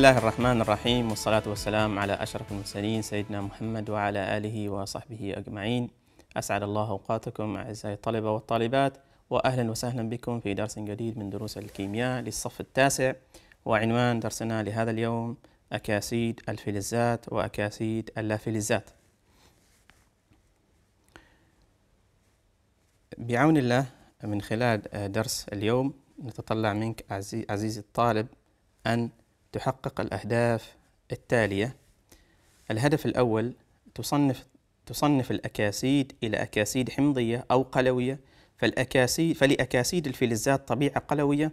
الله الرحمن الرحيم والصلاة والسلام على أشرف المرسلين سيدنا محمد وعلى آله وصحبه أجمعين أسعد الله أوقاتكم أعزائي الطلبة والطالبات وأهلا وسهلا بكم في درس جديد من دروس الكيمياء للصف التاسع وعنوان درسنا لهذا اليوم أكاسيد الفلزات وأكاسيد اللافلزات بعون الله من خلال درس اليوم نتطلع منك عزيزي الطالب أن تحقق الأهداف التالية الهدف الأول تصنف تصنف الأكاسيد إلى أكاسيد حمضية أو قلوية فالأكاسيد فلأكاسيد الفلزات طبيعة قلوية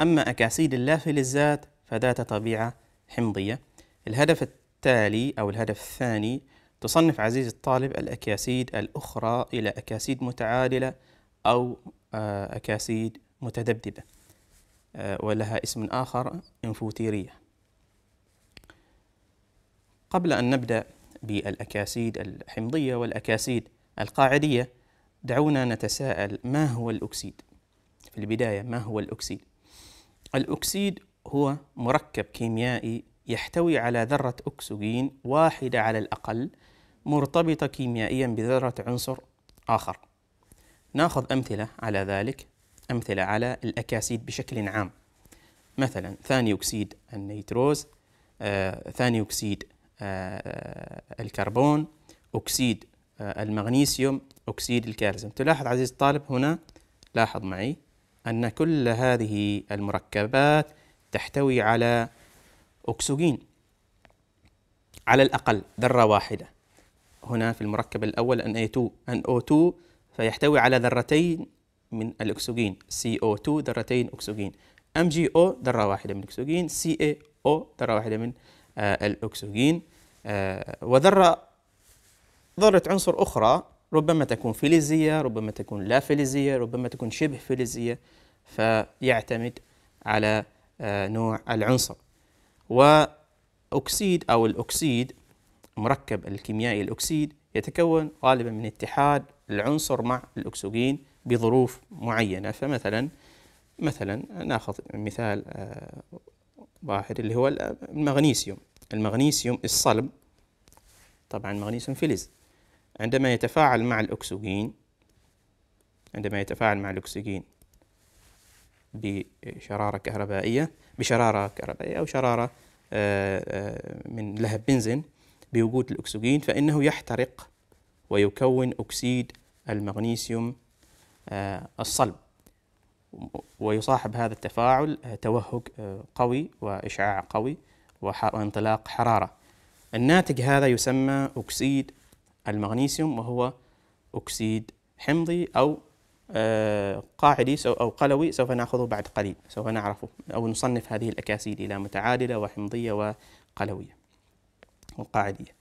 أما أكاسيد اللا فلزات فذات طبيعة حمضية الهدف التالي أو الهدف الثاني تصنف عزيزي الطالب الأكاسيد الأخرى إلى أكاسيد متعادلة أو آه، أكاسيد متذبذبة آه، ولها اسم آخر إنفوتيرية قبل أن نبدأ بالأكاسيد الحمضية والأكاسيد القاعدية دعونا نتساءل ما هو الأكسيد؟ في البداية ما هو الأكسيد؟ الأكسيد هو مركب كيميائي يحتوي على ذرة أكسجين واحدة على الأقل مرتبطة كيميائيا بذرة عنصر آخر ناخذ أمثلة على ذلك أمثلة على الأكاسيد بشكل عام مثلا ثاني أكسيد النيتروز آه، ثاني أكسيد آه، الكربون أكسيد آه، المغنيسيوم أكسيد الكالسيوم تلاحظ عزيزي الطالب هنا لاحظ معي أن كل هذه المركبات تحتوي على أكسجين على الأقل ذرة واحدة هنا في المركب الأول Na2 NO2 فيحتوي على ذرتين من الأكسجين CO2 ذرتين أكسجين MgO ذرة واحدة من الأكسجين CaO ذرة واحدة من آه، الأكسجين آه، وذرة ذرة عنصر أخرى ربما تكون فلزية ربما تكون لا فلزية ربما تكون شبه فلزية فيعتمد على آه، نوع العنصر وأكسيد أو الأكسيد مركب الكيميائي الأكسيد يتكون غالبا من اتحاد العنصر مع الأكسجين بظروف معينة فمثلا مثلا ناخذ مثال آه، واحد اللي هو المغنيسيوم المغنيسيوم الصلب طبعا مغنيسيوم فلز عندما يتفاعل مع الأكسجين عندما يتفاعل مع الأكسجين بشرارة كهربائية بشرارة كهربائية أو شرارة آه، آه، من لهب بنزين بوجود الأكسجين فإنه يحترق ويكون أكسيد المغنيسيوم آه، الصلب ويصاحب هذا التفاعل آه، توهج آه، قوي وإشعاع قوي وانطلاق حرارة الناتج هذا يسمى أكسيد المغنيسيوم وهو أكسيد حمضي أو قاعدي أو قلوي سوف نأخذه بعد قليل سوف نعرفه أو نصنف هذه الأكاسيد إلى متعادلة وحمضية وقلوية وقاعدية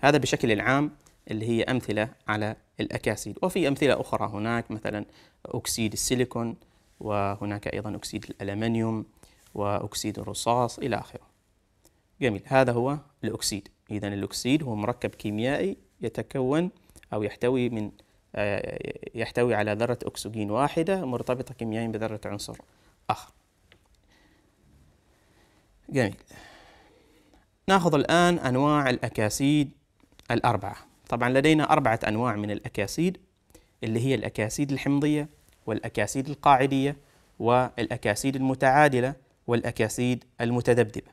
هذا بشكل عام اللي هي أمثلة على الأكاسيد وفي أمثلة أخرى هناك مثلا أكسيد السيليكون وهناك أيضا أكسيد الألمنيوم وأكسيد الرصاص إلى آخره جميل هذا هو الأكسيد إذا الأكسيد هو مركب كيميائي يتكون أو يحتوي من آه، يحتوي على ذرة أكسجين واحدة مرتبطة كيميائيا بذرة عنصر آخر جميل ناخذ الآن أنواع الأكاسيد الأربعة طبعا لدينا أربعة أنواع من الأكاسيد اللي هي الأكاسيد الحمضية والأكاسيد القاعدية والأكاسيد المتعادلة والأكاسيد المتذبذبة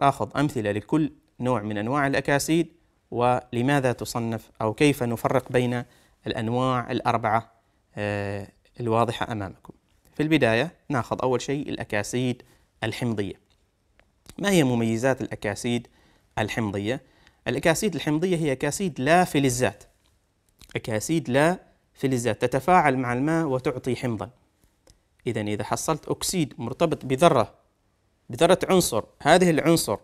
آخذ أمثلة لكل نوع من أنواع الأكاسيد ولماذا تصنف أو كيف نفرق بين الأنواع الأربعة آه، الواضحة أمامكم في البداية ناخذ أول شيء الأكاسيد الحمضية ما هي مميزات الأكاسيد الحمضية؟ الأكاسيد الحمضية هي أكاسيد لا فلزات أكاسيد لا فلزات تتفاعل مع الماء وتعطي حمضا إذا إذا حصلت أكسيد مرتبط بذرة بذرة عنصر هذه العنصر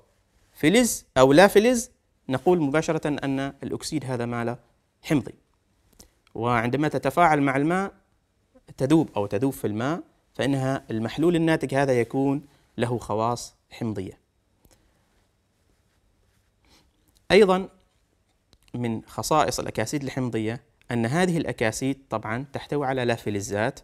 فلز أو لا فلز نقول مباشرة أن الأكسيد هذا ماله حمضي وعندما تتفاعل مع الماء تذوب أو تذوب في الماء فإنها المحلول الناتج هذا يكون له خواص حمضية أيضا من خصائص الأكاسيد الحمضية أن هذه الأكاسيد طبعا تحتوي على لا فلزات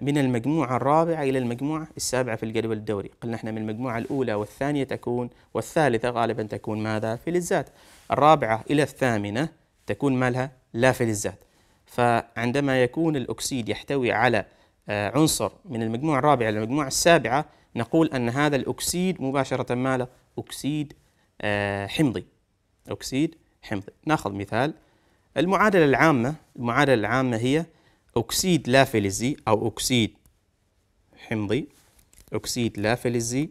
من المجموعة الرابعة إلى المجموعة السابعة في الجدول الدوري قلنا احنا من المجموعة الأولى والثانية تكون والثالثة غالبا تكون ماذا فلزات الرابعة إلى الثامنة تكون مالها لا فلزات فعندما يكون الأكسيد يحتوي على آه، عنصر من المجموعة الرابعة إلى المجموعة السابعة نقول أن هذا الأكسيد مباشرة ماله أكسيد آه، حمضي أكسيد حمضي ناخذ مثال المعادلة العامة المعادلة العامة هي أكسيد لا فلزي أو أكسيد حمضي أكسيد لا فلزي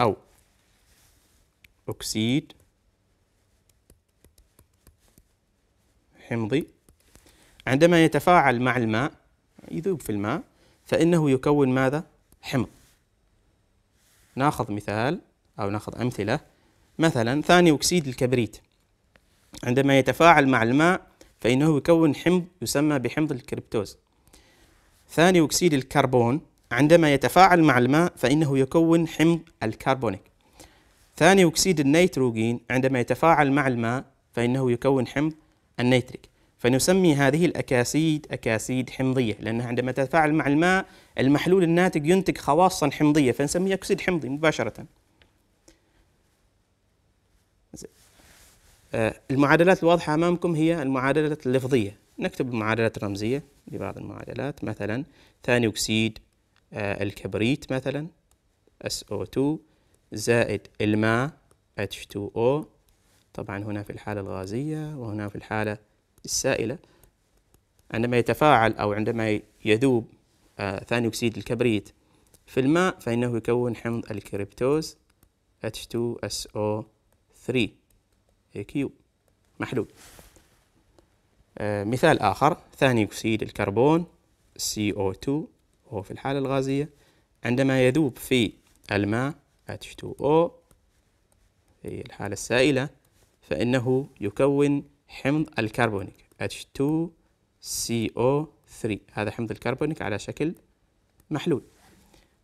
أو أكسيد حمضي عندما يتفاعل مع الماء يذوب في الماء فإنه يكون ماذا؟ حمض ناخذ مثال أو ناخذ أمثلة مثلا ثاني أكسيد الكبريت عندما يتفاعل مع الماء فإنه يكون حمض يسمى بحمض الكريبتوز ثاني أكسيد الكربون عندما يتفاعل مع الماء فإنه يكون حمض الكربونيك ثاني أكسيد النيتروجين عندما يتفاعل مع الماء فإنه يكون حمض النيتريك فنسمي هذه الأكاسيد أكاسيد حمضية لأنها عندما تتفاعل مع الماء المحلول الناتج ينتج خواصا حمضية فنسميه أكسيد حمضي مباشرة آه، المعادلات الواضحة أمامكم هي المعادلات اللفظية نكتب المعادلات الرمزية لبعض المعادلات مثلا ثاني أكسيد آه، الكبريت مثلا SO2 زائد الماء H2O طبعا هنا في الحالة الغازية وهنا في الحالة السائلة عندما يتفاعل أو عندما يذوب آه، ثاني أكسيد الكبريت في الماء فإنه يكون حمض الكريبتوز H2SO3 إيه، كيو محلول آه، مثال آخر ثاني أكسيد الكربون CO2 هو في الحالة الغازية عندما يذوب في الماء H2O في الحالة السائلة فإنه يكون حمض الكربونيك H2CO3 هذا حمض الكربونيك على شكل محلول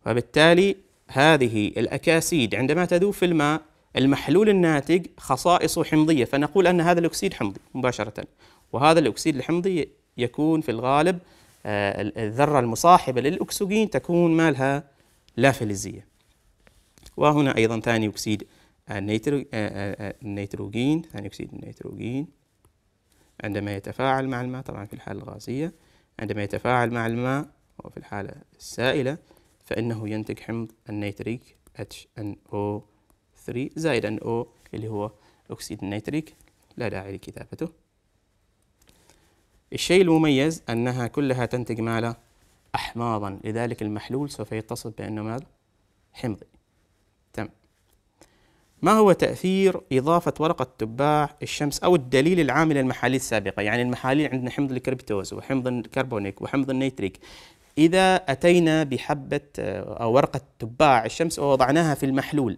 وبالتالي هذه الأكاسيد عندما تذوب في الماء المحلول الناتج خصائصه حمضية فنقول أن هذا الأكسيد حمضي مباشرة وهذا الأكسيد الحمضي يكون في الغالب آه، الذرة المصاحبة للأكسجين تكون مالها لا فلزية وهنا أيضا ثاني أكسيد آه، آه، النيتروجين ثاني أكسيد النيتروجين عندما يتفاعل مع الماء طبعا في الحالة الغازية عندما يتفاعل مع الماء وفي الحالة السائلة فإنه ينتج حمض النيتريك HNO 3 زائدا O اللي هو أكسيد النيتريك لا داعي لكتابته الشيء المميز أنها كلها تنتج مالا أحماضا لذلك المحلول سوف يتصف بأنه ماذا؟ حمضي تم ما هو تأثير إضافة ورقة تباع الشمس أو الدليل العام للمحاليل المحاليل السابقة يعني المحاليل عندنا حمض الكربتوز وحمض الكربونيك وحمض النيتريك إذا أتينا بحبة آه، أو ورقة تباع الشمس ووضعناها في المحلول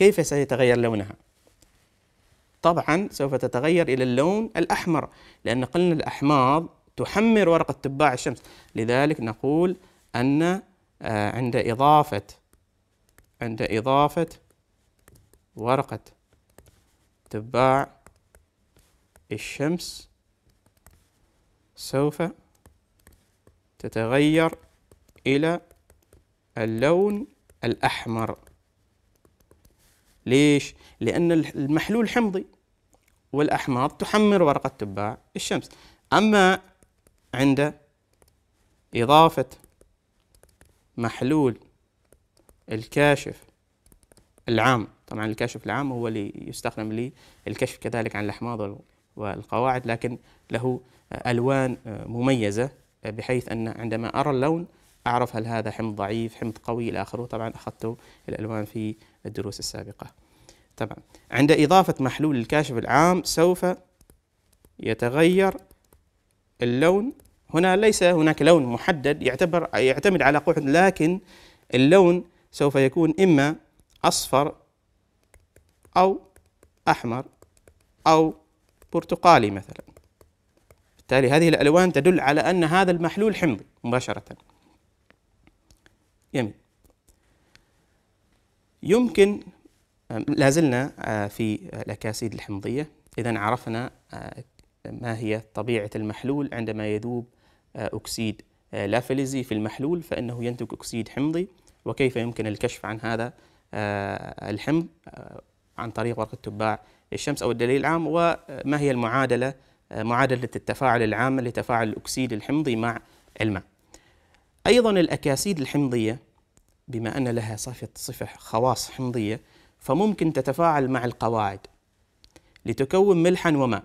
كيف سيتغير لونها طبعا سوف تتغير إلى اللون الأحمر لأن قلنا الأحماض تحمر ورقة تباع الشمس لذلك نقول أن آه، عند إضافة عند إضافة ورقة تباع الشمس سوف تتغير إلى اللون الأحمر ليش؟ لأن المحلول حمضي والأحماض تحمر ورقة تباع الشمس أما عند إضافة محلول الكاشف العام طبعا الكاشف العام هو اللي يستخدم للكشف كذلك عن الأحماض والقواعد لكن له ألوان مميزة بحيث أن عندما أرى اللون أعرف هل هذا حمض ضعيف حمض قوي إلى آخره طبعا أخذت الألوان في الدروس السابقة طبعا عند إضافة محلول الكاشف العام سوف يتغير اللون هنا ليس هناك لون محدد يعتبر يعتمد على قحط لكن اللون سوف يكون إما أصفر أو أحمر أو برتقالي مثلا بالتالي هذه الألوان تدل على أن هذا المحلول حمضي مباشرة جميل يمكن آه، لازلنا آه، في الأكاسيد الحمضية إذا عرفنا آه، ما هي طبيعة المحلول عندما يذوب أكسيد لافلزي في المحلول فإنه ينتج أكسيد حمضي وكيف يمكن الكشف عن هذا الحمض عن طريق ورقة تباع الشمس أو الدليل العام وما هي المعادلة معادلة التفاعل العامة لتفاعل الأكسيد الحمضي مع الماء أيضا الأكاسيد الحمضية بما أن لها صفة خواص حمضية فممكن تتفاعل مع القواعد لتكون ملحا وماء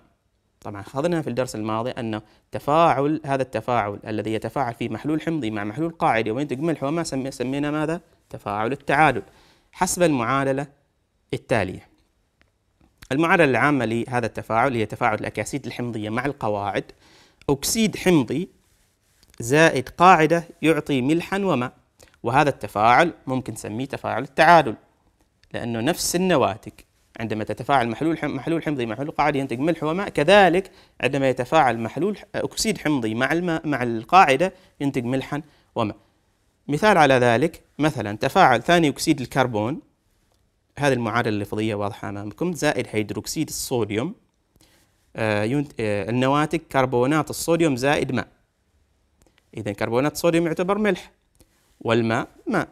طبعا أخذنا في الدرس الماضي أن تفاعل هذا التفاعل الذي يتفاعل فيه محلول حمضي مع محلول قاعدي وينتج ملح وماء سمينا ماذا؟ تفاعل التعادل حسب المعادلة التالية المعادلة العامة لهذا التفاعل هي تفاعل الأكاسيد الحمضية مع القواعد أكسيد حمضي زائد قاعدة يعطي ملحا وماء وهذا التفاعل ممكن نسميه تفاعل التعادل لأنه نفس النواتج عندما تتفاعل محلول محلول حمضي مع محلول قاعدي ينتج ملح وماء كذلك عندما يتفاعل محلول أكسيد حمضي مع الماء مع القاعدة ينتج ملحا وماء مثال على ذلك مثلا تفاعل ثاني أكسيد الكربون هذه المعادلة اللفظية واضحة أمامكم زائد هيدروكسيد الصوديوم آه، آه، النواتج كربونات الصوديوم زائد ماء إذا كربونات الصوديوم يعتبر ملح والماء ماء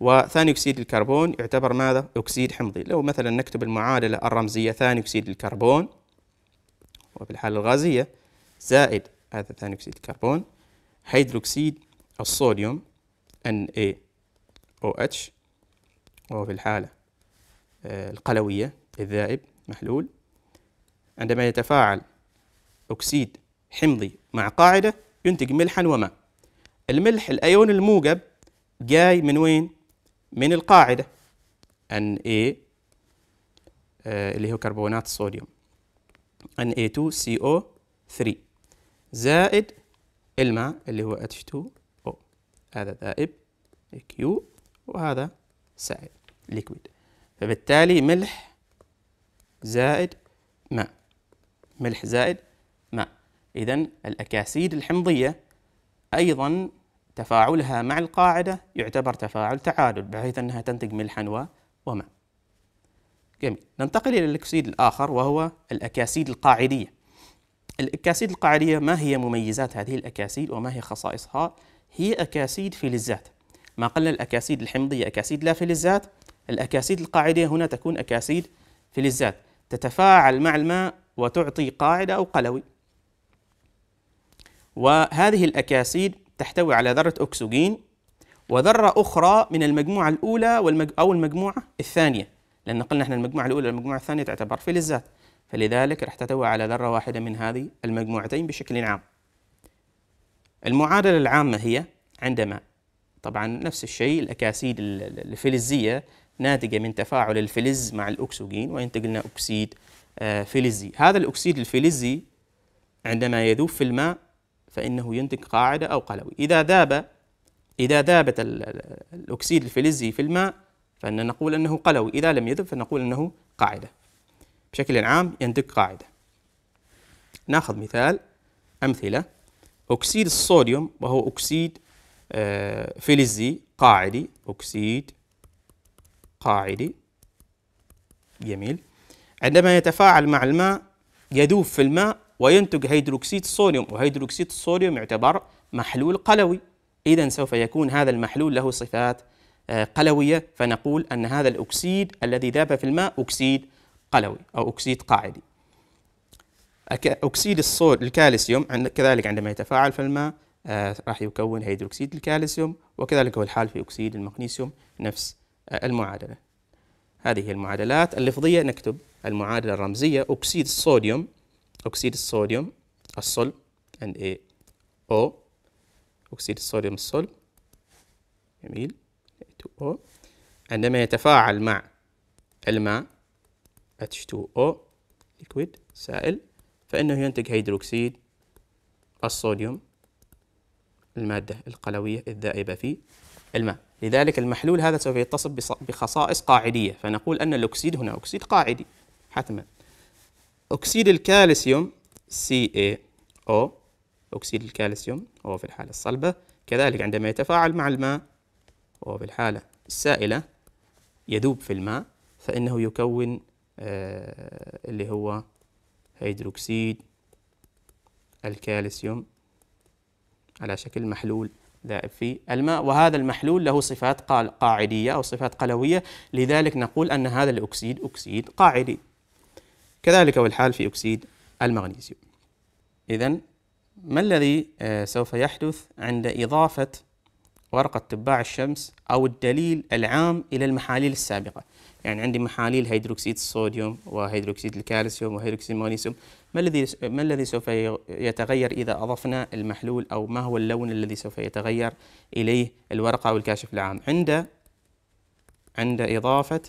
وثاني أكسيد الكربون يعتبر ماذا؟ أكسيد حمضي لو مثلا نكتب المعادلة الرمزية ثاني أكسيد الكربون وفي الحالة الغازية زائد هذا ثاني أكسيد الكربون هيدروكسيد الصوديوم NaOH وهو في الحالة آه، القلوية الذائب محلول عندما يتفاعل أكسيد حمضي مع قاعدة ينتج ملحا وماء الملح الأيون الموجب جاي من وين؟ من القاعدة أن Na آه، اللي هو كربونات الصوديوم ان Na2CO3 زائد الماء اللي هو H2O هذا ذائب Q وهذا سائل ليكويد فبالتالي ملح زائد ماء ملح زائد ماء إذا الأكاسيد الحمضية أيضا تفاعلها مع القاعدة يعتبر تفاعل تعادل بحيث أنها تنتج ملحا وماء جميل ننتقل إلى الأكسيد الآخر وهو الأكاسيد القاعدية الأكاسيد القاعدية ما هي مميزات هذه الأكاسيد وما هي خصائصها هي أكاسيد فلزات ما قلنا الأكاسيد الحمضية أكاسيد لا فلزات الأكاسيد القاعدية هنا تكون أكاسيد فلزات تتفاعل مع الماء وتعطي قاعدة أو قلوي وهذه الأكاسيد تحتوي على ذرة أكسجين وذرة أخرى من المجموعة الأولى والمج... أو المجموعة الثانية لأن قلنا إحنا المجموعة الأولى والمجموعة الثانية تعتبر فلزات فلذلك راح تحتوي على ذرة واحدة من هذه المجموعتين بشكل عام المعادلة العامة هي عندما طبعا نفس الشيء الأكاسيد الفلزية ناتجة من تفاعل الفلز مع الأكسجين وينتج لنا أكسيد آه، فلزي هذا الأكسيد الفلزي عندما يذوب في الماء فإنه ينتج قاعدة أو قلوي إذا ذاب إذا ذابت الأكسيد الفلزي في الماء فإننا نقول أنه قلوي إذا لم يذب فنقول أنه قاعدة بشكل عام ينتج قاعدة ناخذ مثال أمثلة أكسيد الصوديوم وهو أكسيد آه، فلزي قاعدي أكسيد قاعدي جميل عندما يتفاعل مع الماء يذوب في الماء وينتج هيدروكسيد الصوديوم وهيدروكسيد الصوديوم يعتبر محلول قلوي إذا سوف يكون هذا المحلول له صفات آه، قلوية فنقول أن هذا الأكسيد الذي ذاب في الماء أكسيد قلوي أو أكسيد قاعدي أكسيد الصود الكالسيوم عند كذلك عندما يتفاعل في الماء آه، راح يكون هيدروكسيد الكالسيوم وكذلك هو الحال في أكسيد المغنيسيوم نفس آه، المعادلة هذه هي المعادلات اللفظية نكتب المعادلة الرمزية أكسيد الصوديوم أكسيد الصوديوم الصلب NaO أكسيد الصوديوم الصلب جميل n 2 o عندما يتفاعل مع الماء H2O ليكويد سائل فإنه ينتج هيدروكسيد الصوديوم المادة القلوية الذائبة في الماء لذلك المحلول هذا سوف يتصف بخصائص قاعدية فنقول أن الأكسيد هنا أكسيد قاعدي حتما أكسيد الكالسيوم CaO أكسيد الكالسيوم هو في الحالة الصلبة كذلك عندما يتفاعل مع الماء وهو في الحالة السائلة يذوب في الماء فإنه يكون آه اللي هو هيدروكسيد الكالسيوم على شكل محلول ذائب في الماء وهذا المحلول له صفات قاعدية أو صفات قلوية لذلك نقول أن هذا الأكسيد أكسيد قاعدي كذلك هو الحال في أكسيد المغنيسيوم إذا ما الذي آه، سوف يحدث عند إضافة ورقة تباع الشمس أو الدليل العام إلى المحاليل السابقة يعني عندي محاليل هيدروكسيد الصوديوم وهيدروكسيد الكالسيوم وهيدروكسيد المغنيسيوم ما الذي ما الذي سوف يتغير إذا أضفنا المحلول أو ما هو اللون الذي سوف يتغير إليه الورقة أو الكاشف العام عند عند إضافة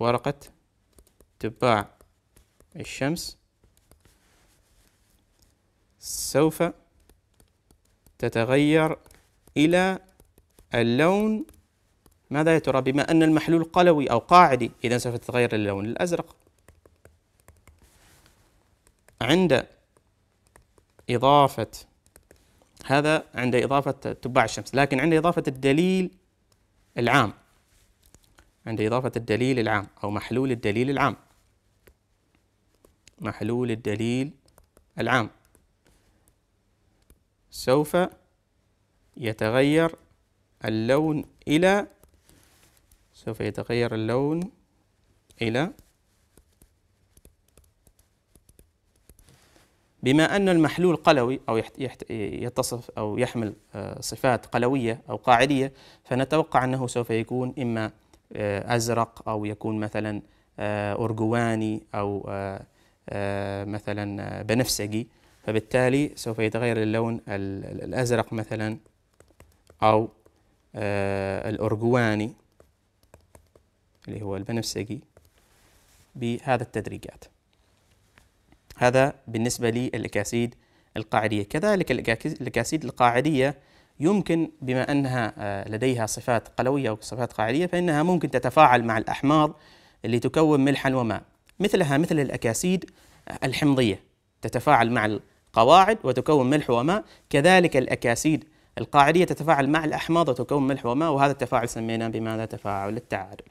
ورقة اتباع الشمس سوف تتغير إلى اللون ماذا يا ترى بما أن المحلول قلوي أو قاعدي إذا سوف تتغير اللون الأزرق عند إضافة هذا عند إضافة تباع الشمس لكن عند إضافة الدليل العام عند إضافة الدليل العام أو محلول الدليل العام محلول الدليل العام سوف يتغير اللون إلى سوف يتغير اللون إلى بما أن المحلول قلوي أو يتصف أو يحمل آه، صفات قلوية أو قاعدية فنتوقع أنه سوف يكون إما آه، أزرق أو يكون مثلا أرجواني آه، أو آه، مثلا آه، بنفسجي فبالتالي سوف يتغير اللون الأزرق مثلا أو آه، الأرجواني اللي هو البنفسجي بهذا التدريجات هذا بالنسبة للأكاسيد القاعدية كذلك الأكاسيد القاعدية يمكن بما أنها لديها صفات قلوية أو صفات قاعدية فإنها ممكن تتفاعل مع الأحماض اللي تكون ملحا وماء مثلها مثل الأكاسيد الحمضية تتفاعل مع القواعد وتكون ملح وماء كذلك الأكاسيد القاعدية تتفاعل مع الأحماض وتكون ملح وماء وهذا التفاعل سميناه بماذا تفاعل التعادل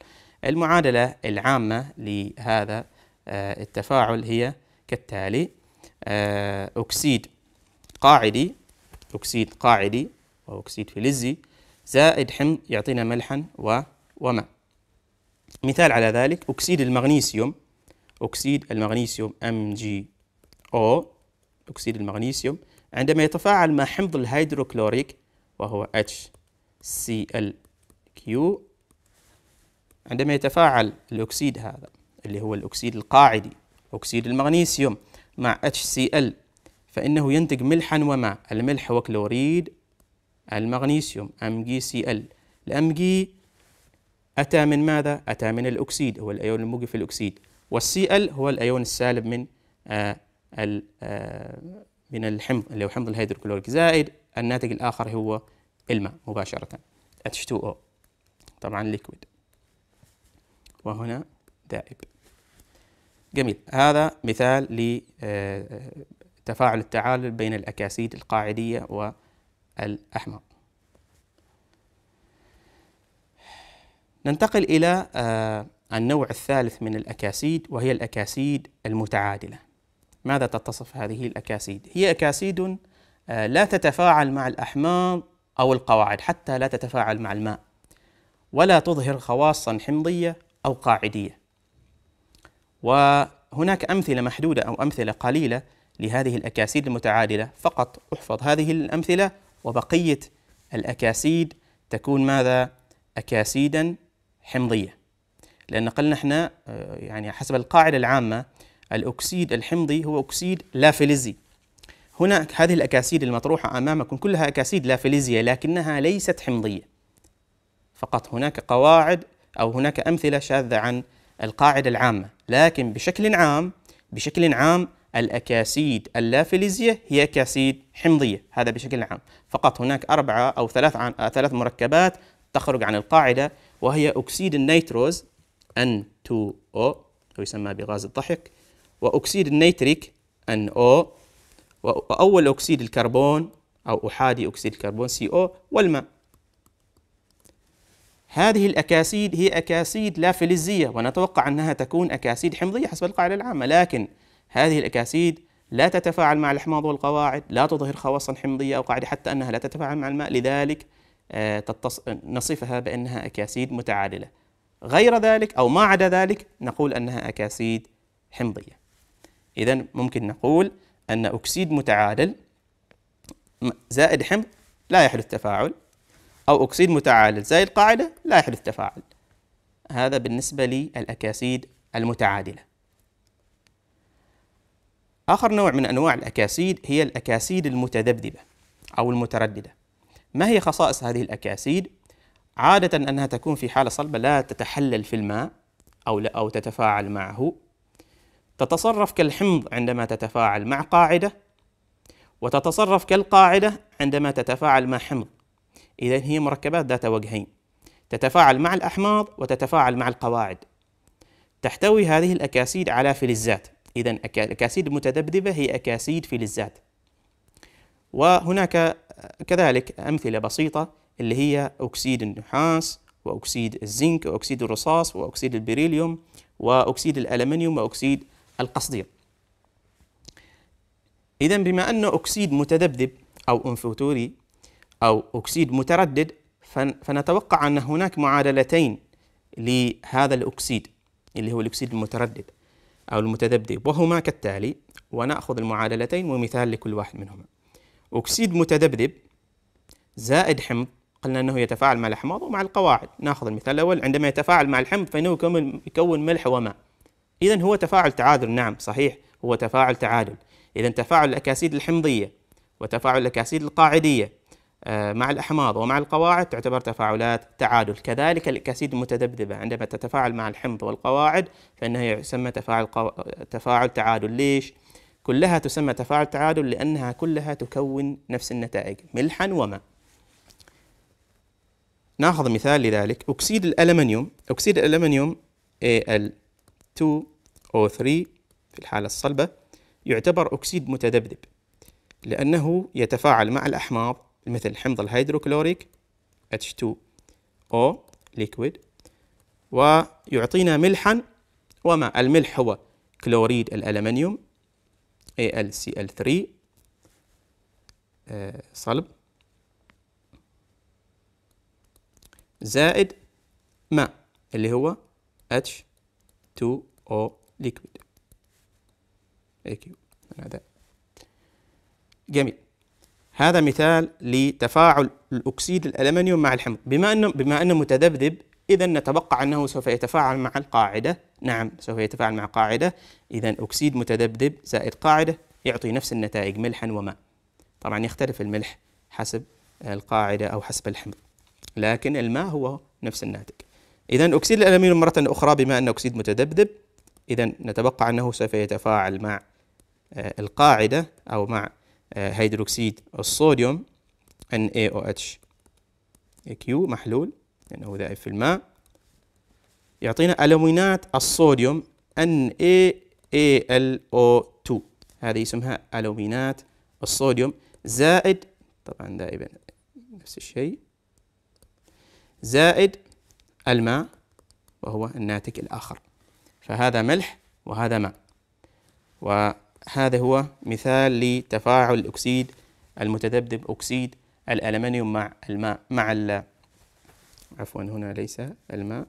المعادلة العامة لهذا آه، التفاعل هي كالتالي آه، أكسيد قاعدي أكسيد قاعدي وأكسيد فلزي زائد حمض يعطينا ملحا وماء مثال على ذلك أكسيد المغنيسيوم أكسيد المغنيسيوم MgO أكسيد المغنيسيوم عندما يتفاعل مع حمض الهيدروكلوريك وهو HClQ عندما يتفاعل الأكسيد هذا اللي هو الأكسيد القاعدي أكسيد المغنيسيوم مع HCl فإنه ينتج ملحا وماء الملح هو كلوريد المغنيسيوم MgCl الأمجي أتى من ماذا؟ أتى من الأكسيد هو الأيون الموجب في الأكسيد والسي ال هو الايون السالب من آه، ال آه، من الحمض اللي هو حمض الهيدروكلوريك زائد الناتج الاخر هو الماء مباشره H2O طبعا ليكويد وهنا دائب جميل هذا مثال لتفاعل آه، التعالل بين الأكاسيد القاعدية والأحماض ننتقل إلى النوع الثالث من الأكاسيد وهي الأكاسيد المتعادلة ماذا تتصف هذه الأكاسيد؟ هي أكاسيد آه، لا تتفاعل مع الأحماض أو القواعد حتى لا تتفاعل مع الماء ولا تظهر خواصا حمضية أو قاعدية وهناك أمثلة محدودة أو أمثلة قليلة لهذه الأكاسيد المتعادلة فقط احفظ هذه الأمثلة وبقية الأكاسيد تكون ماذا؟ أكاسيدا حمضية لأن قلنا احنا آه، يعني حسب القاعدة العامة الأكسيد الحمضي هو أكسيد لا فلزي هنا هذه الأكاسيد المطروحة أمامكم كلها أكاسيد لا فلزية لكنها ليست حمضية فقط هناك قواعد أو هناك أمثلة شاذة عن القاعدة العامة لكن بشكل عام بشكل عام الأكاسيد اللافلزية هي أكاسيد حمضية هذا بشكل عام فقط هناك أربعة أو ثلاث عن ثلاث مركبات تخرج عن القاعدة وهي أكسيد النيتروز N2O ويسمى بغاز الضحك وأكسيد النيتريك NO وأول أكسيد الكربون أو أحادي أكسيد الكربون CO والماء هذه الأكاسيد هي أكاسيد لا فلزية ونتوقع أنها تكون أكاسيد حمضية حسب القاعدة العامة لكن هذه الأكاسيد لا تتفاعل مع الأحماض والقواعد لا تظهر خواصا حمضية أو قاعدة حتى أنها لا تتفاعل مع الماء لذلك آه، نصفها بأنها أكاسيد متعادلة غير ذلك أو ما عدا ذلك نقول أنها أكاسيد حمضية إذا ممكن نقول أن أكسيد متعادل زائد حمض لا يحدث تفاعل أو أكسيد متعادل زائد قاعدة لا يحدث تفاعل هذا بالنسبة للأكاسيد المتعادلة آخر نوع من أنواع الأكاسيد هي الأكاسيد المتذبذبة أو المترددة ما هي خصائص هذه الأكاسيد؟ عادة أنها تكون في حالة صلبة لا تتحلل في الماء أو أو تتفاعل معه تتصرف كالحمض عندما تتفاعل مع قاعدة وتتصرف كالقاعدة عندما تتفاعل مع حمض إذا هي مركبات ذات وجهين تتفاعل مع الأحماض وتتفاعل مع القواعد تحتوي هذه الأكاسيد على فلزات إذا الأكاسيد المتذبذبة هي أكاسيد فلزات وهناك كذلك أمثلة بسيطة اللي هي أكسيد النحاس وأكسيد الزنك وأكسيد الرصاص وأكسيد البريليوم وأكسيد الألمنيوم وأكسيد القصدير إذا بما أن أكسيد متذبذب أو أنفوتوري أو أكسيد متردد فنتوقع أن هناك معادلتين لهذا الأكسيد اللي هو الأكسيد المتردد أو المتذبذب وهما كالتالي ونأخذ المعادلتين ومثال لكل واحد منهما أكسيد متذبذب زائد حمض قلنا أنه يتفاعل مع الأحماض ومع القواعد ناخذ المثال الأول عندما يتفاعل مع الحمض فإنه يكون, يكون ملح وماء إذا هو تفاعل تعادل نعم صحيح هو تفاعل تعادل إذا تفاعل الأكاسيد الحمضية وتفاعل الأكاسيد القاعدية آه، مع الأحماض ومع القواعد تعتبر تفاعلات تعادل كذلك الأكاسيد المتذبذبة عندما تتفاعل مع الحمض والقواعد فإنها يسمى تفاعل, قو... تفاعل تعادل ليش؟ كلها تسمى تفاعل تعادل لأنها كلها تكون نفس النتائج ملحا وماء ناخذ مثال لذلك أكسيد الألمنيوم أكسيد الألمنيوم Al2O3 في الحالة الصلبة يعتبر أكسيد متذبذب لأنه يتفاعل مع الأحماض مثل حمض الهيدروكلوريك H2O liquid ويعطينا ملحا وما الملح هو كلوريد الألمنيوم AlCl3 آه، صلب زائد ماء اللي هو H2O liquid AQ هذا جميل هذا مثال لتفاعل الأكسيد الألمنيوم مع الحمض بما أنه بما أنه متذبذب إذا نتوقع أنه سوف يتفاعل مع القاعدة نعم سوف يتفاعل مع قاعدة إذا أكسيد متذبذب زائد قاعدة يعطي نفس النتائج ملحا وماء طبعا يختلف الملح حسب القاعدة أو حسب الحمض لكن الماء هو نفس الناتج إذا أكسيد الألمنيوم مرة أخرى بما أنه أكسيد متذبذب إذا نتوقع أنه سوف يتفاعل مع آه، القاعدة أو مع آه، هيدروكسيد الصوديوم NaOH كيو محلول لأنه ذائب في الماء يعطينا ألومينات الصوديوم NaAlO2 هذه اسمها ألومينات الصوديوم زائد طبعا دائما نفس الشيء زائد الماء وهو الناتج الآخر فهذا ملح وهذا ماء وهذا هو مثال لتفاعل الأكسيد المتذبذب أكسيد الألمنيوم مع الماء مع ال عفوا هنا ليس الماء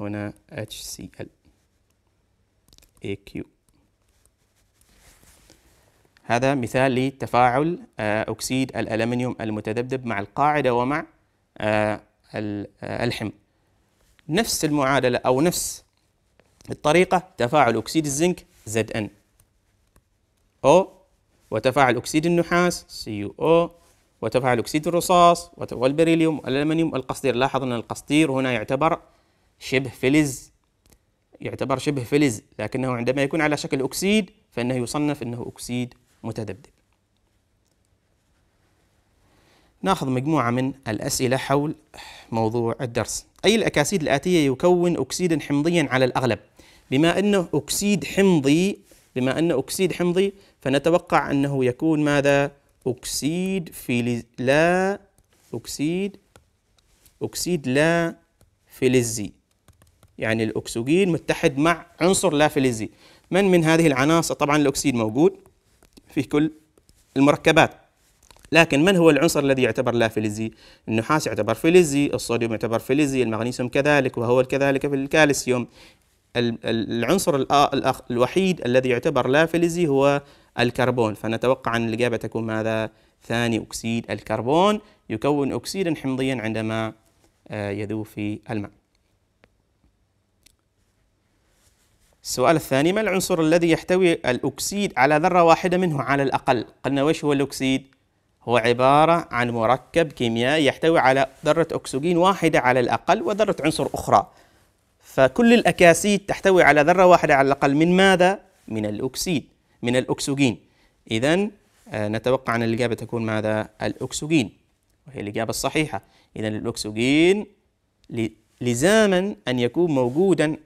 هنا HCl AQ هذا مثال لتفاعل آه، أكسيد الألمنيوم المتذبذب مع القاعدة ومع آه، الحمض نفس المعادلة أو نفس الطريقة تفاعل أكسيد الزنك ZN O وتفاعل أكسيد النحاس CuO وتفاعل أكسيد الرصاص والبريليوم والألمنيوم القصدير لاحظ أن القصدير هنا يعتبر شبه فلز يعتبر شبه فلز لكنه عندما يكون على شكل أكسيد فإنه يصنف أنه أكسيد متذبذب ناخذ مجموعة من الأسئلة حول موضوع الدرس أي الأكاسيد الآتية يكون أكسيدا حمضيا على الأغلب بما أنه أكسيد حمضي بما أنه أكسيد حمضي فنتوقع أنه يكون ماذا أكسيد فيليز لا أكسيد أكسيد لا فلزي يعني الأكسجين متحد مع عنصر لا فلزي من من هذه العناصر طبعا الأكسيد موجود في كل المركبات لكن من هو العنصر الذي يعتبر لا فلزي؟ النحاس يعتبر فلزي، الصوديوم يعتبر فلزي، المغنيسيوم كذلك وهو كذلك في الكالسيوم. العنصر الوحيد الذي يعتبر لا فلزي هو الكربون، فنتوقع أن الإجابة تكون ماذا؟ ثاني أكسيد الكربون يكون أكسيدا حمضيا عندما آه، يذوب في الماء. السؤال الثاني ما العنصر الذي يحتوي الأكسيد على ذرة واحدة منه على الأقل؟ قلنا وش هو الأكسيد؟ هو عبارة عن مركب كيميائي يحتوي على ذرة أكسجين واحدة على الأقل وذرة عنصر أخرى فكل الأكاسيد تحتوي على ذرة واحدة على الأقل من ماذا؟ من الأكسيد من الأكسجين إذا آه، نتوقع أن الإجابة تكون ماذا؟ الأكسجين وهي الإجابة الصحيحة إذا الأكسجين لزاما أن يكون موجودا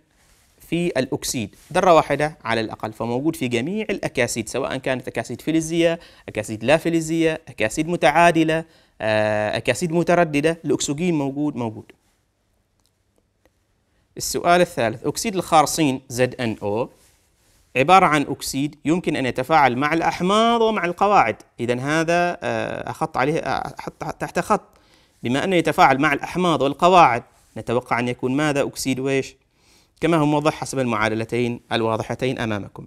في الأكسيد ذرة واحدة على الأقل فموجود في جميع الأكاسيد سواء كانت أكاسيد فلزية أكاسيد لا فلزية أكاسيد متعادلة آه، أكاسيد مترددة الأكسجين موجود موجود السؤال الثالث أكسيد الخارصين ZNO عبارة عن أكسيد يمكن أن يتفاعل مع الأحماض ومع القواعد إذا هذا آه، أخط عليه أحط تحت خط بما أنه يتفاعل مع الأحماض والقواعد نتوقع أن يكون ماذا أكسيد ويش كما هو موضح حسب المعادلتين الواضحتين أمامكم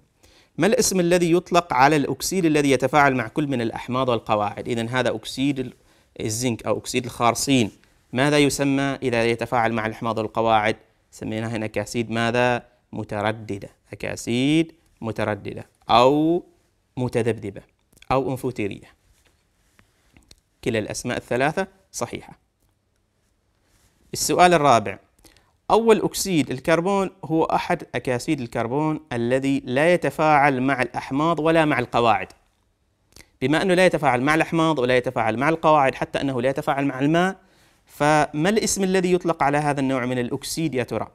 ما الاسم الذي يطلق على الأكسيد الذي يتفاعل مع كل من الأحماض والقواعد إذا هذا أكسيد الزنك أو أكسيد الخارصين ماذا يسمى إذا يتفاعل مع الأحماض والقواعد سميناها هنا أكاسيد ماذا مترددة أكاسيد مترددة أو متذبذبة أو أنفوتيرية كلا الأسماء الثلاثة صحيحة السؤال الرابع أول أكسيد الكربون هو أحد أكاسيد الكربون الذي لا يتفاعل مع الأحماض ولا مع القواعد بما أنه لا يتفاعل مع الأحماض ولا يتفاعل مع القواعد حتى أنه لا يتفاعل مع الماء فما الاسم الذي يطلق على هذا النوع من الأكسيد يا ترى؟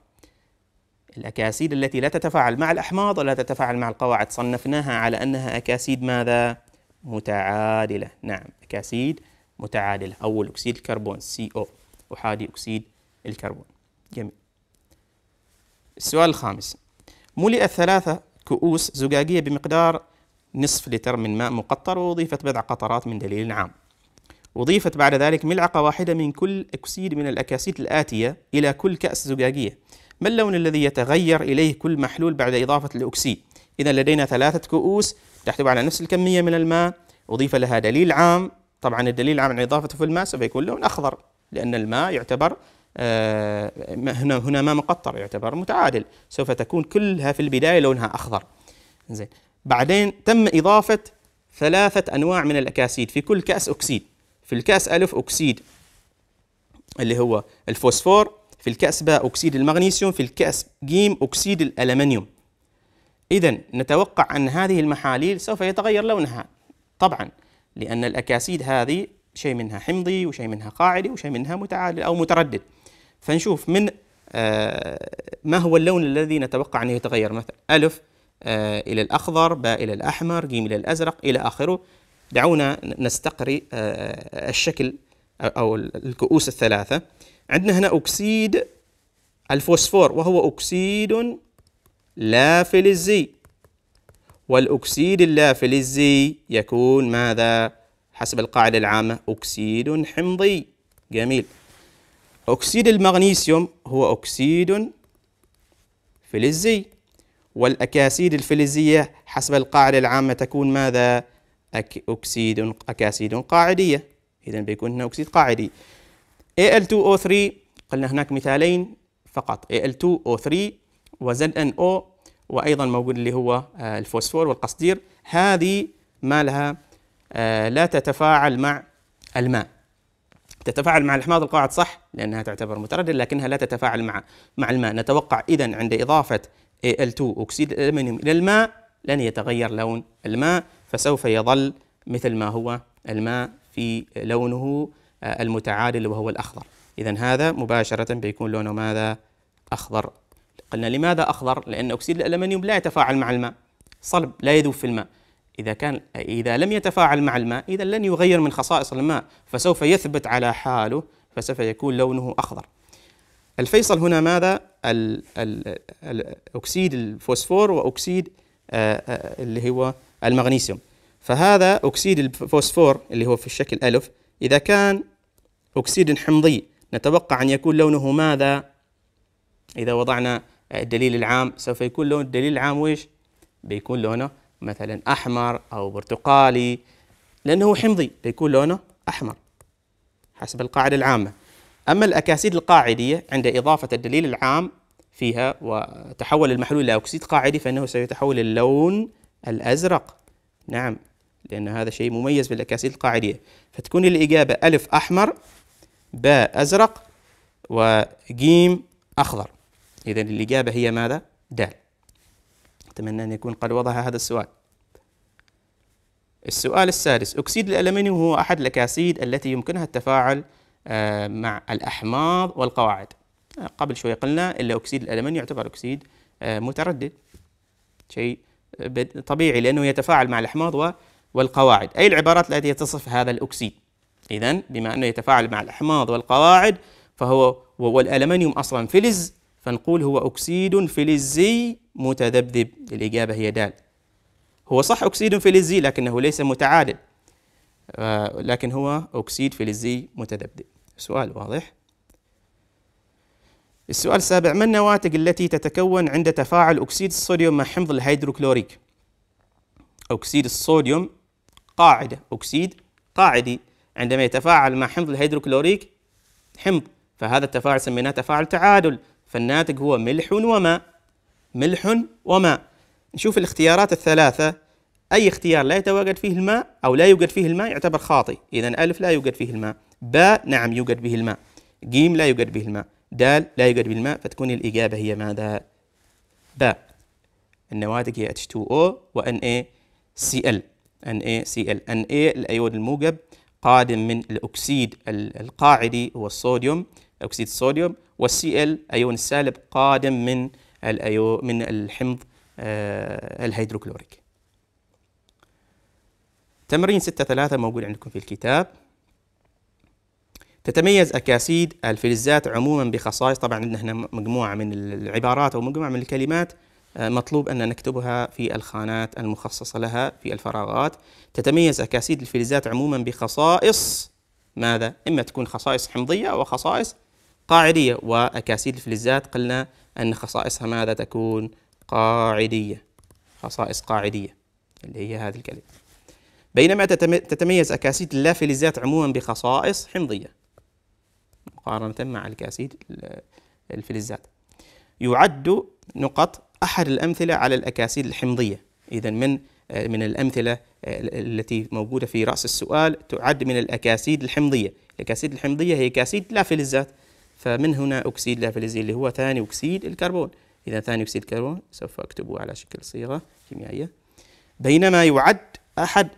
الأكاسيد التي لا تتفاعل مع الأحماض ولا تتفاعل مع القواعد صنفناها على أنها أكاسيد ماذا؟ متعادلة نعم أكاسيد متعادلة أول أكسيد الكربون CO أحادي أكسيد الكربون جميل السؤال الخامس ملئ ثلاثة كؤوس زجاجية بمقدار نصف لتر من ماء مقطر وأضيفت بضع قطرات من دليل عام أضيفت بعد ذلك ملعقة واحدة من كل أكسيد من الأكاسيد الآتية إلى كل كأس زجاجية ما اللون الذي يتغير إليه كل محلول بعد إضافة الأكسيد إذا لدينا ثلاثة كؤوس تحتوي على نفس الكمية من الماء أضيف لها دليل عام طبعا الدليل العام عن إضافته في الماء سوف يكون لون أخضر لأن الماء يعتبر آه، هنا هنا ما مقطر يعتبر متعادل سوف تكون كلها في البدايه لونها اخضر زين بعدين تم اضافه ثلاثه انواع من الاكاسيد في كل كاس اكسيد في الكاس الف اكسيد اللي هو الفوسفور في الكاس باء اكسيد المغنيسيوم في الكاس جيم اكسيد الالمنيوم اذا نتوقع ان هذه المحاليل سوف يتغير لونها طبعا لان الاكاسيد هذه شيء منها حمضي وشيء منها قاعدي وشيء منها متعادل او متردد فنشوف من آه، ما هو اللون الذي نتوقع أنه يتغير مثلا ألف آه، إلى الأخضر باء إلى الأحمر جيم إلى الأزرق إلى آخره دعونا نستقري آه، الشكل أو الكؤوس الثلاثة عندنا هنا أكسيد الفوسفور وهو أكسيد لا فلزي والأكسيد اللافلزي يكون ماذا حسب القاعدة العامة أكسيد حمضي جميل أكسيد المغنيسيوم هو أكسيد فلزي والأكاسيد الفلزية حسب القاعدة العامة تكون ماذا؟ أك أكسيد أكاسيد قاعدية إذا بيكون هنا أكسيد قاعدي Al2O3 قلنا هناك مثالين فقط Al2O3 وZnO وأيضا موجود اللي هو آه، الفوسفور والقصدير هذه ما لها آه، لا تتفاعل مع الماء تتفاعل مع الأحماض القاعد صح لأنها تعتبر مترددة لكنها لا تتفاعل مع مع الماء نتوقع إذا عند إضافة Al2 أكسيد الألمنيوم إلى الماء لن يتغير لون الماء فسوف يظل مثل ما هو الماء في لونه آه، المتعادل وهو الأخضر إذا هذا مباشرة بيكون لونه ماذا؟ أخضر قلنا لماذا أخضر؟ لأن أكسيد الألمنيوم لا يتفاعل مع الماء صلب لا يذوب في الماء إذا كان إذا لم يتفاعل مع الماء إذا لن يغير من خصائص الماء فسوف يثبت على حاله فسوف يكون لونه أخضر الفيصل هنا ماذا؟ أكسيد الفوسفور وأكسيد آه، آه، اللي هو المغنيسيوم فهذا أكسيد الفوسفور اللي هو في الشكل ألف إذا كان أكسيد حمضي نتوقع أن يكون لونه ماذا؟ إذا وضعنا الدليل العام سوف يكون لون الدليل العام ويش؟ بيكون لونه مثلا أحمر أو برتقالي لأنه حمضي بيكون لونه أحمر حسب القاعدة العامة أما الأكاسيد القاعدية عند إضافة الدليل العام فيها وتحول المحلول إلى أكسيد قاعدي فإنه سيتحول اللون الأزرق نعم لأن هذا شيء مميز بالأكاسيد القاعدية فتكون الإجابة ألف أحمر باء أزرق وجيم أخضر إذا الإجابة هي ماذا؟ دال أتمنى أن يكون قد وضح هذا السؤال السؤال السادس أكسيد الألمنيوم هو أحد الأكاسيد التي يمكنها التفاعل آه، مع الأحماض والقواعد آه، قبل شوي قلنا إلا أكسيد الألمنيوم يعتبر أكسيد آه، متردد شيء طبيعي لأنه يتفاعل مع الأحماض والقواعد أي العبارات التي تصف هذا الأكسيد إذا بما أنه يتفاعل مع الأحماض والقواعد فهو والألمنيوم أصلا فلز فنقول هو أكسيد فلزي متذبذب الإجابة هي دال هو صح أكسيد فلزي لكنه ليس متعادل آه، لكن هو أكسيد فلزي متذبذب سؤال واضح السؤال السابع ما النواتج التي تتكون عند تفاعل أكسيد الصوديوم مع حمض الهيدروكلوريك أكسيد الصوديوم قاعدة أكسيد قاعدي عندما يتفاعل مع حمض الهيدروكلوريك حمض فهذا التفاعل سميناه تفاعل تعادل فالناتج هو ملح وماء ملح وماء نشوف الاختيارات الثلاثة أي اختيار لا يتواجد فيه الماء أو لا يوجد فيه الماء يعتبر خاطئ إذا ألف لا يوجد فيه الماء باء نعم يوجد به الماء جيم لا يوجد به الماء دال لا يوجد به الماء فتكون الإجابة هي ماذا باء النواتج هي H2O و NaCl NaCl Na الأيود الموجب قادم من الأكسيد القاعدي هو الصوديوم أكسيد الصوديوم والCl أيون السالب قادم من الأيو من الحمض آه، الهيدروكلوريك تمرين 6 3 موجود عندكم في الكتاب تتميز أكاسيد الفلزات عموما بخصائص طبعا عندنا هنا مجموعة من العبارات أو مجموعة من الكلمات آه، مطلوب أن نكتبها في الخانات المخصصة لها في الفراغات تتميز أكاسيد الفلزات عموما بخصائص ماذا؟ إما تكون خصائص حمضية أو خصائص قاعدية وأكاسيد الفلزات قلنا أن خصائصها ماذا تكون؟ قاعدية خصائص قاعدية اللي هي هذه الكلمة بينما تتميز أكاسيد اللافلزات عموما بخصائص حمضية مقارنة مع الكاسيد الفلزات يعد نقط أحد الأمثلة على الأكاسيد الحمضية إذا من من الأمثلة التي موجودة في رأس السؤال تعد من الأكاسيد الحمضية الأكاسيد الحمضية هي أكاسيد لافلزات فمن هنا أكسيد لافلزي اللي هو ثاني أكسيد الكربون إذا ثاني أكسيد الكربون سوف أكتبه على شكل صيغة كيميائية بينما يعد أحد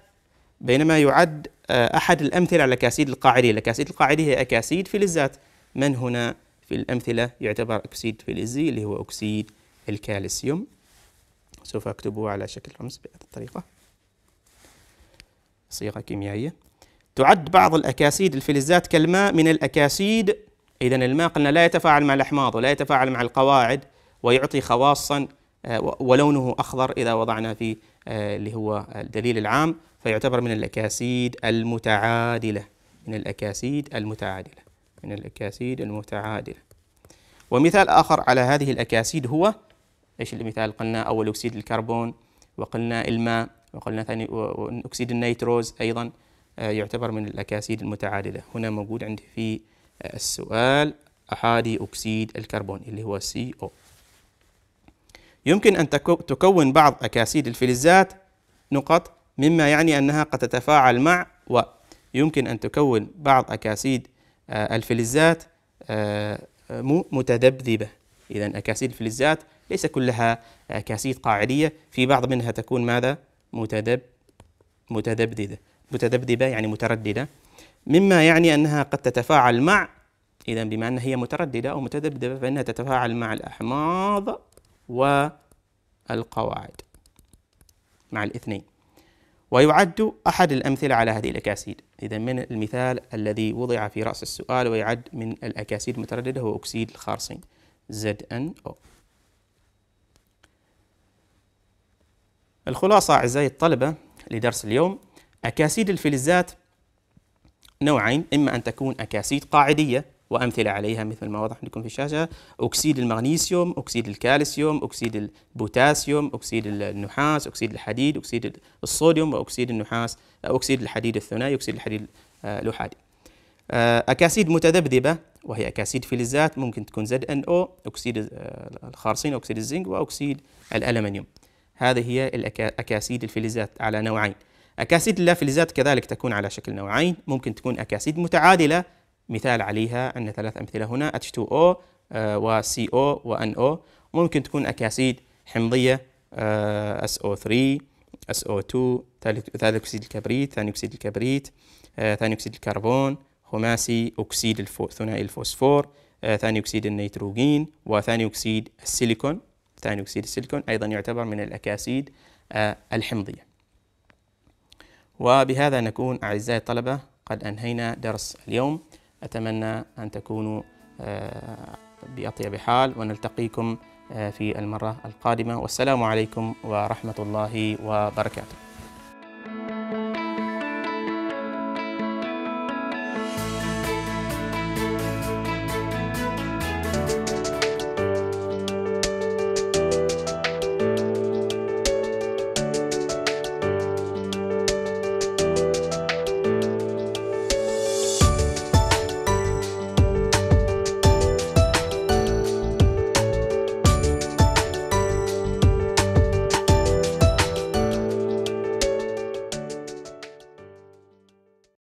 بينما يعد آه، أحد الأمثلة على الأكاسيد القاعدية الأكاسيد القاعدية هي أكاسيد فلزات من هنا في الأمثلة يعتبر أكسيد فلزي اللي هو أكسيد الكالسيوم سوف أكتبه على شكل رمز بهذه الطريقة صيغة كيميائية تعد بعض الأكاسيد الفلزات كالماء من الأكاسيد إذا الماء قلنا لا يتفاعل مع الأحماض ولا يتفاعل مع القواعد ويعطي خواصا آه، ولونه أخضر إذا وضعنا في آه، اللي هو الدليل العام فيعتبر من الأكاسيد المتعادلة من الأكاسيد المتعادلة من الأكاسيد المتعادلة ومثال آخر على هذه الأكاسيد هو إيش المثال قلنا أول أكسيد الكربون وقلنا الماء وقلنا ثاني أكسيد النيتروز أيضا آه، يعتبر من الأكاسيد المتعادلة هنا موجود عندي في السؤال أحادي أكسيد الكربون اللي هو CO يمكن أن تكون بعض أكاسيد الفلزات نقط مما يعني أنها قد تتفاعل مع ويمكن أن تكون بعض أكاسيد آه، الفلزات آه، متذبذبة إذا أكاسيد الفلزات ليس كلها أكاسيد قاعدية في بعض منها تكون ماذا متذب متذبذبة متذبذبة يعني مترددة مما يعني أنها قد تتفاعل مع إذا بما أنها هي مترددة أو متذبذبة فإنها تتفاعل مع الأحماض والقواعد مع الاثنين ويعد أحد الأمثلة على هذه الأكاسيد إذا من المثال الذي وضع في رأس السؤال ويعد من الأكاسيد المترددة هو أكسيد الخارصين ZnO الخلاصة أعزائي الطلبة لدرس اليوم أكاسيد الفلزات نوعين إما أن تكون أكاسيد قاعدية وأمثلة عليها مثل ما واضح لكم في الشاشة أكسيد المغنيسيوم أكسيد الكالسيوم أكسيد البوتاسيوم أكسيد النحاس أكسيد الحديد أكسيد الصوديوم وأكسيد النحاس أكسيد الحديد الثنائي أكسيد الحديد الأحادي آه، أكاسيد متذبذبة وهي أكاسيد فلزات ممكن تكون زد أن أو أكسيد آه، الخارصين أكسيد الزنك وأكسيد الألمنيوم هذه هي الأكاسيد الفلزات على نوعين أكاسيد اللافلزات كذلك تكون على شكل نوعين ممكن تكون أكاسيد متعادلة مثال عليها أن ثلاث أمثلة هنا H2O آه، و CO و NO ممكن تكون أكاسيد حمضية SO3 آه، SO2 ثالث أكسيد الكبريت ثاني أكسيد الكبريت آه، ثاني أكسيد الكربون خماسي أكسيد الفو... ثنائي الفوسفور ثاني أكسيد النيتروجين وثاني أكسيد السيليكون ثاني أكسيد السيليكون أيضا يعتبر من الأكاسيد الحمضية وبهذا نكون أعزائي الطلبة قد أنهينا درس اليوم أتمنى أن تكونوا آه، بأطيب حال ونلتقيكم آه، في المرة القادمة والسلام عليكم ورحمة الله وبركاته